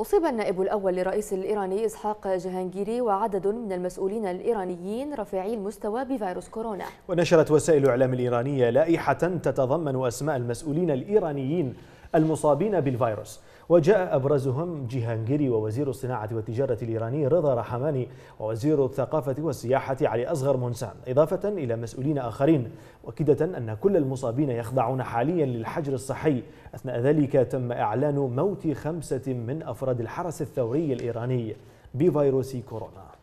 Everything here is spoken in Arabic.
أصيب النائب الأول لرئيس الإيراني إسحاق جهانجيري وعدد من المسؤولين الإيرانيين رفيعي المستوى بفيروس كورونا ونشرت وسائل الإعلام الإيرانية لائحة تتضمن أسماء المسؤولين الإيرانيين المصابين بالفيروس وجاء أبرزهم جيهانجيري ووزير الصناعة والتجارة الإيراني رضا رحماني ووزير الثقافة والسياحة علي أصغر منسان إضافة إلى مسؤولين آخرين مؤكدة أن كل المصابين يخضعون حاليا للحجر الصحي أثناء ذلك تم إعلان موت خمسة من أفراد الحرس الثوري الإيراني بفيروس كورونا